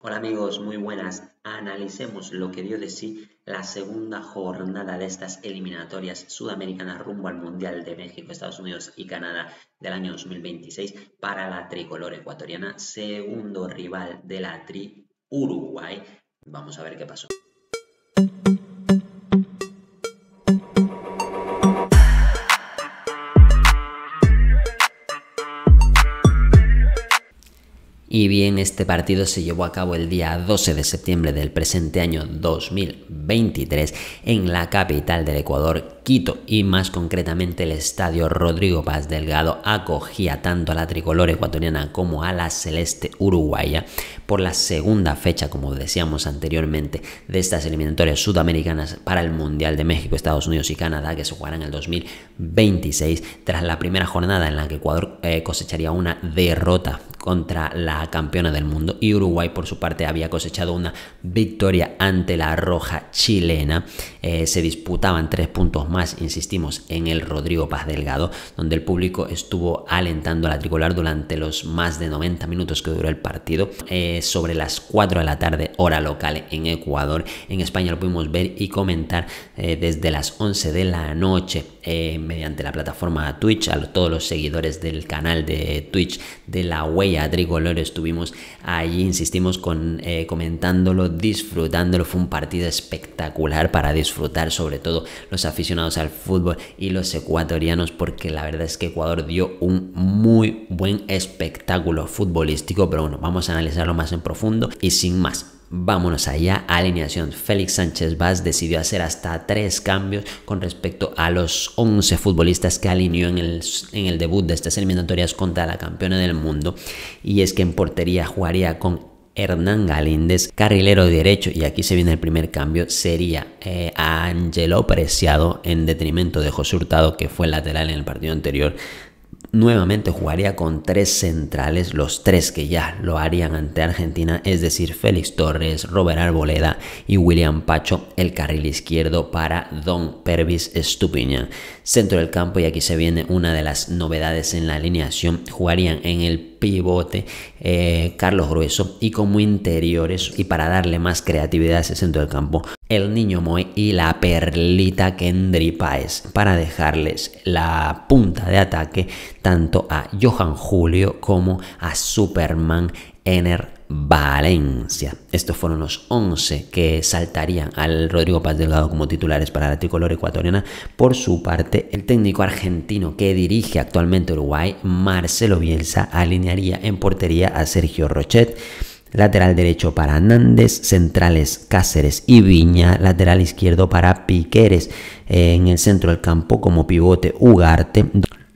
Hola amigos, muy buenas. Analicemos lo que dio de sí la segunda jornada de estas eliminatorias sudamericanas rumbo al Mundial de México, Estados Unidos y Canadá del año 2026 para la tricolor ecuatoriana, segundo rival de la tri Uruguay. Vamos a ver qué pasó. Y bien, este partido se llevó a cabo el día 12 de septiembre del presente año 2023 en la capital del Ecuador, Quito, y más concretamente el estadio Rodrigo Paz Delgado acogía tanto a la tricolor ecuatoriana como a la celeste uruguaya por la segunda fecha, como decíamos anteriormente, de estas eliminatorias sudamericanas para el Mundial de México, Estados Unidos y Canadá que se jugarán en el 2026 tras la primera jornada en la que Ecuador eh, cosecharía una derrota contra la campeona del mundo y Uruguay por su parte había cosechado una victoria ante la roja chilena eh, se disputaban tres puntos más, insistimos, en el Rodrigo Paz Delgado, donde el público estuvo alentando a la tricolor durante los más de 90 minutos que duró el partido. Eh, sobre las 4 de la tarde, hora local en Ecuador, en España lo pudimos ver y comentar eh, desde las 11 de la noche mediante la plataforma Twitch. A todos los seguidores del canal de Twitch de la huella tricolor estuvimos allí, insistimos, con, comentándolo, disfrutándolo. Fue un partido espectacular para disfrutar disfrutar sobre todo los aficionados al fútbol y los ecuatorianos porque la verdad es que Ecuador dio un muy buen espectáculo futbolístico, pero bueno, vamos a analizarlo más en profundo y sin más. Vámonos allá, alineación. Félix Sánchez Vaz decidió hacer hasta tres cambios con respecto a los 11 futbolistas que alineó en el, en el debut de estas eliminatorias contra la campeona del mundo. Y es que en portería jugaría con Hernán Galíndez, carrilero derecho, y aquí se viene el primer cambio, sería a eh, Angelo Preciado en detrimento de José Hurtado, que fue lateral en el partido anterior. Nuevamente jugaría con tres centrales, los tres que ya lo harían ante Argentina, es decir, Félix Torres, Robert Arboleda y William Pacho, el carril izquierdo para Don Pervis Estupiña. Centro del campo, y aquí se viene una de las novedades en la alineación, jugarían en el pivote, eh, Carlos Grueso y como interiores y para darle más creatividad a ese centro del campo, el niño Moe y la perlita Kendry Páez para dejarles la punta de ataque tanto a Johan Julio como a Superman Ener Valencia. Estos fueron los 11 que saltarían al Rodrigo Paz Delgado como titulares para la tricolor ecuatoriana. Por su parte, el técnico argentino que dirige actualmente Uruguay, Marcelo Bielsa, alinearía en portería a Sergio Rochet. Lateral derecho para Nández, centrales Cáceres y Viña, lateral izquierdo para Piqueres, en el centro del campo como pivote Ugarte,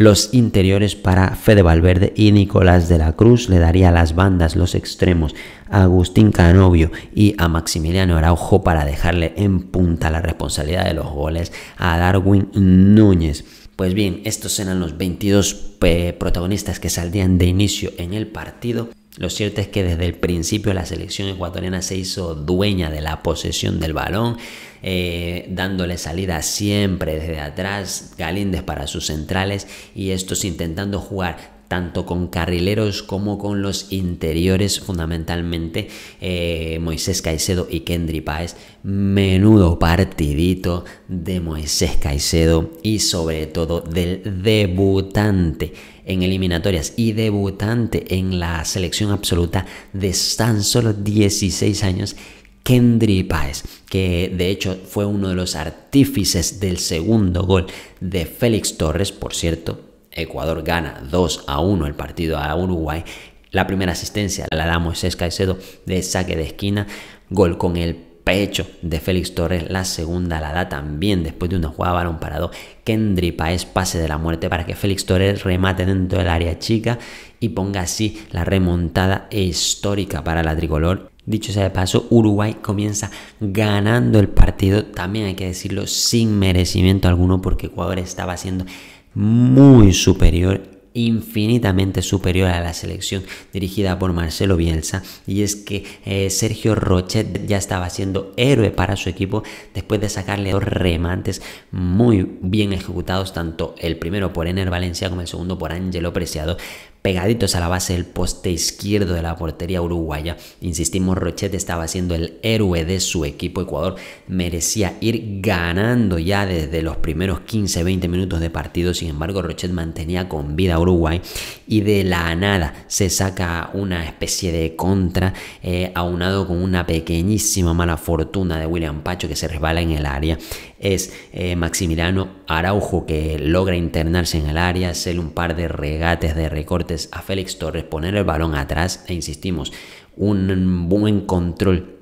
los interiores para Fede Valverde y Nicolás de la Cruz. Le daría las bandas, los extremos a Agustín Canovio y a Maximiliano Araujo para dejarle en punta la responsabilidad de los goles a Darwin Núñez. Pues bien, estos eran los 22 eh, protagonistas que saldrían de inicio en el partido. Lo cierto es que desde el principio la selección ecuatoriana se hizo dueña de la posesión del balón, eh, dándole salida siempre desde atrás, galindes para sus centrales y estos intentando jugar tanto con carrileros como con los interiores, fundamentalmente eh, Moisés Caicedo y Kendry Páez. Menudo partidito de Moisés Caicedo y sobre todo del debutante en eliminatorias y debutante en la selección absoluta de tan solo 16 años, Kendry Páez, que de hecho fue uno de los artífices del segundo gol de Félix Torres, por cierto, Ecuador gana 2 a 1 el partido a Uruguay. La primera asistencia la da Moisés Caicedo de saque de esquina, gol con el pecho de Félix Torres. La segunda la da también después de una jugada balón parado. Kendry Paez pase de la muerte para que Félix Torres remate dentro del área chica y ponga así la remontada histórica para la tricolor. Dicho sea de paso, Uruguay comienza ganando el partido, también hay que decirlo, sin merecimiento alguno porque Ecuador estaba haciendo muy superior, infinitamente superior a la selección dirigida por Marcelo Bielsa y es que eh, Sergio Rochet ya estaba siendo héroe para su equipo después de sacarle dos remates muy bien ejecutados tanto el primero por Ener Valencia como el segundo por Angelo Preciado pegaditos a la base del poste izquierdo de la portería uruguaya. Insistimos, Rochet estaba siendo el héroe de su equipo. Ecuador merecía ir ganando ya desde los primeros 15-20 minutos de partido. Sin embargo, Rochet mantenía con vida a Uruguay y de la nada se saca una especie de contra eh, aunado con una pequeñísima mala fortuna de William Pacho que se resbala en el área es eh, Maximiliano Araujo que logra internarse en el área, hacer un par de regates de recortes a Félix Torres, poner el balón atrás e insistimos, un buen control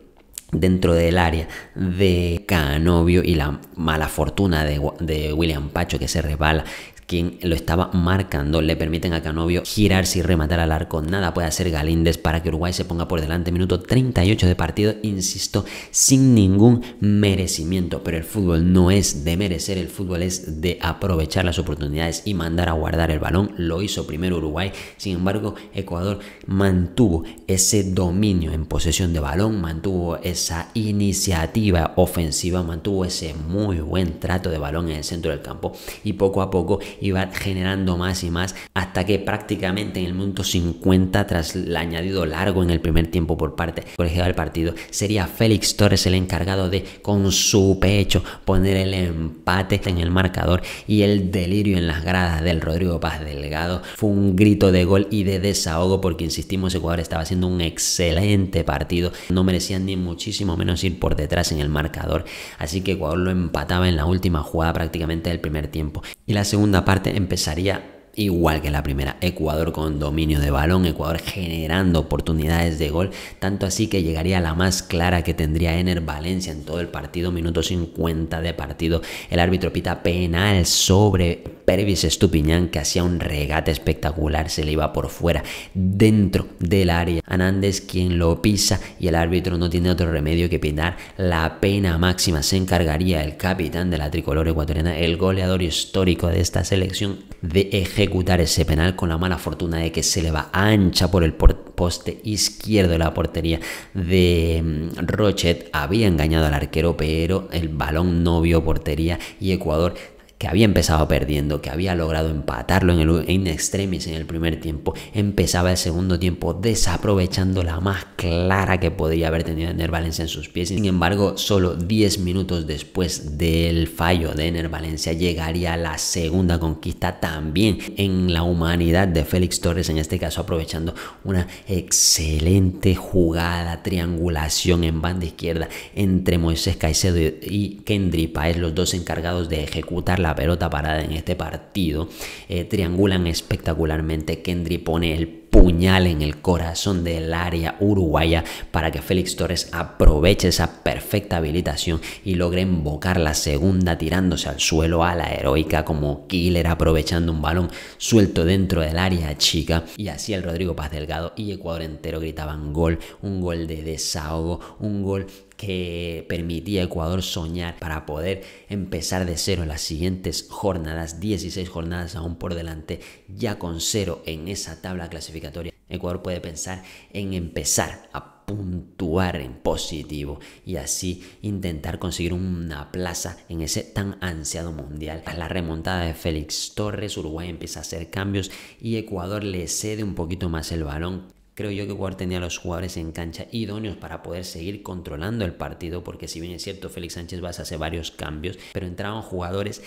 dentro del área de Canovio y la mala fortuna de, de, William Pacho que se resbala, quien lo estaba marcando. Le permiten a Canovio girarse y rematar al arco. Nada puede hacer Galíndez para que Uruguay se ponga por delante. Minuto 38 de partido, insisto, sin ningún merecimiento. Pero el fútbol no es de merecer, el fútbol es de aprovechar las oportunidades y mandar a guardar el balón. Lo hizo primero Uruguay. Sin embargo, Ecuador mantuvo ese dominio en posesión de balón, mantuvo esa iniciativa ofensiva, mantuvo ese muy buen trato de balón en el centro del campo y poco a poco Iba generando más y más hasta que prácticamente en el minuto 50 tras el añadido largo en el primer tiempo por parte del del partido sería Félix Torres el encargado de con su pecho poner el empate en el marcador y el delirio en las gradas del Rodrigo Paz Delgado fue un grito de gol y de desahogo porque insistimos Ecuador estaba haciendo un excelente partido no merecían ni muchísimo menos ir por detrás en el marcador así que Ecuador lo empataba en la última jugada prácticamente del primer tiempo y la segunda parte empezaría igual que la primera. Ecuador con dominio de balón, Ecuador generando oportunidades de gol, tanto así que llegaría la más clara que tendría Ener Valencia en todo el partido, minuto 50 de partido. El árbitro pita penal sobre Pervis Estupiñán que hacía un regate espectacular, se le iba por fuera, dentro del área. Hernández quien lo pisa y el árbitro no tiene otro remedio que pitar la pena máxima. Se encargaría el capitán de la tricolor ecuatoriana, el goleador histórico de esta selección de ejecutar ejecutar ese penal con la mala fortuna de que se le va ancha por el poste izquierdo de la portería de mm, Rochet. Había engañado al arquero, pero el balón no vio portería y Ecuador que había empezado perdiendo, que había logrado empatarlo en, el, extremis en el primer tiempo, empezaba el segundo tiempo desaprovechando la más clara que podría haber tenido Ener Valencia en sus pies. Sin embargo, solo 10 minutos después del fallo de Ener Valencia llegaría la segunda conquista también en la humanidad de Félix Torres, en este caso aprovechando una excelente jugada, triangulación en banda izquierda entre Moisés Caicedo y Kendry Paez, los dos encargados de ejecutar la la pelota parada en este partido. Eh, triangulan espectacularmente. Kendry pone el puñal en el corazón del área uruguaya para que Félix Torres aproveche esa perfecta habilitación y logre invocar la segunda tirándose al suelo a la heroica como killer aprovechando un balón suelto dentro del área chica y así el Rodrigo Paz Delgado y Ecuador entero gritaban gol, un gol de desahogo, un gol que permitía a Ecuador soñar para poder empezar de cero en las siguientes jornadas, 16 jornadas aún por delante, ya con cero en esa tabla clasificatoria. Ecuador puede pensar en empezar a puntuar en positivo y así intentar conseguir una plaza en ese tan ansiado mundial. Tras la remontada de Félix Torres, Uruguay empieza a hacer cambios y Ecuador le cede un poquito más el balón creo yo que Guard tenía los jugadores en cancha idóneos para poder seguir controlando el partido, porque si bien es cierto, Félix Sánchez va a hacer varios cambios, pero entraban jugadores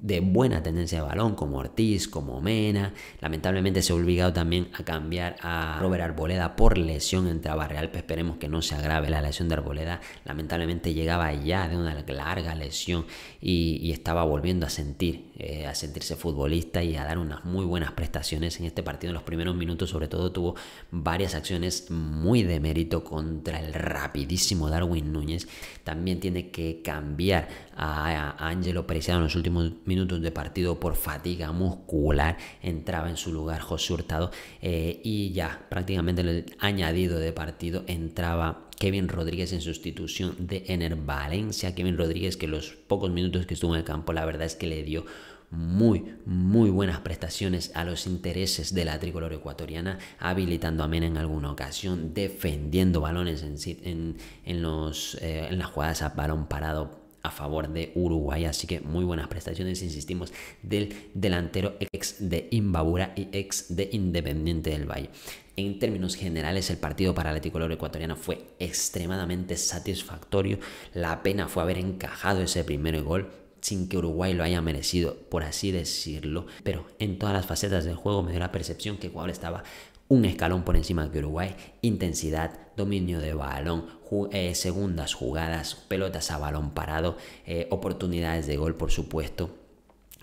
de buena tendencia de balón, como Ortiz, como Mena. Lamentablemente se ha obligado también a cambiar a Robert Arboleda por lesión en trabarreal Esperemos que no se agrave la lesión de Arboleda. Lamentablemente llegaba ya de una larga lesión y, estaba volviendo a sentir, eh, a sentirse futbolista y a dar unas muy buenas prestaciones en este partido. En los primeros minutos, sobre todo, tuvo varias acciones muy de mérito contra el rapidísimo Darwin Núñez. También tiene que cambiar a, Ángelo Angelo en los últimos minutos de partido por fatiga muscular, entraba en su lugar José Hurtado eh, y ya prácticamente el añadido de partido entraba Kevin Rodríguez en sustitución de Ener Valencia. Kevin Rodríguez que los pocos minutos que estuvo en el campo la verdad es que le dio muy, muy buenas prestaciones a los intereses de la tricolor ecuatoriana, habilitando a Mena en alguna ocasión, defendiendo balones en, los, eh, en las jugadas a balón parado a favor de Uruguay. Así que muy buenas prestaciones, insistimos, del delantero ex de Imbabura y ex de Independiente del Valle. En términos generales, el partido para el ecuatoriano fue extremadamente satisfactorio. La pena fue haber encajado ese primer gol sin que Uruguay lo haya merecido, por así decirlo. Pero en todas las facetas del juego me dio la percepción que Ecuador estaba un escalón por encima de Uruguay. Intensidad, dominio de balón, eh, segundas jugadas, pelotas a balón parado, eh, oportunidades de gol, por supuesto.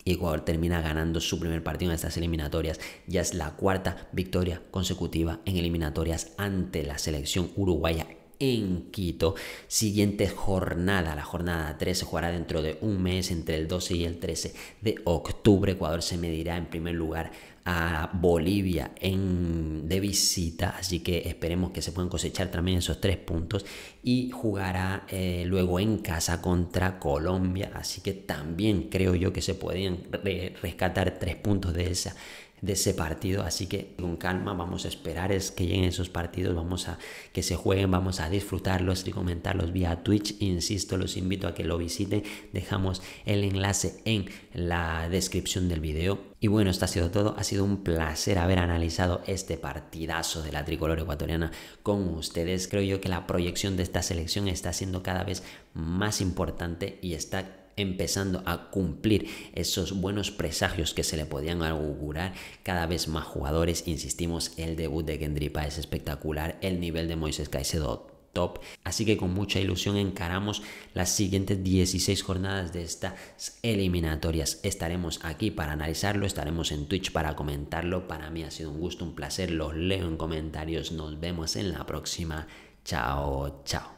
Y Ecuador termina ganando su primer partido en estas eliminatorias. Ya es la cuarta victoria consecutiva en eliminatorias ante la selección uruguaya en Quito. Siguiente jornada, la jornada 13 se jugará dentro de un mes, entre el 12 y el 13 de octubre. Ecuador se medirá en primer lugar a Bolivia en, de visita, así que esperemos que se puedan cosechar también esos tres puntos y jugará eh, luego en casa contra Colombia, así que también creo yo que se podían rescatar tres puntos de esa de ese partido. Así que con calma vamos a esperar es que lleguen esos partidos, vamos a que se jueguen, vamos a disfrutarlos y comentarlos vía Twitch. Insisto, los invito a que lo visiten. Dejamos el enlace en la descripción del video. Y bueno, esto ha sido todo. Ha sido un placer haber analizado este partidazo de la tricolor ecuatoriana con ustedes. Creo yo que la proyección de esta selección está siendo cada vez más importante y está empezando a cumplir esos buenos presagios que se le podían augurar cada vez más jugadores. Insistimos, el debut de Gendripa es espectacular, el nivel de Moisés Caicedo top. Así que con mucha ilusión encaramos las siguientes 16 jornadas de estas eliminatorias. Estaremos aquí para analizarlo, estaremos en Twitch para comentarlo. Para mí ha sido un gusto, un placer. Los leo en comentarios. Nos vemos en la próxima. Chao, chao.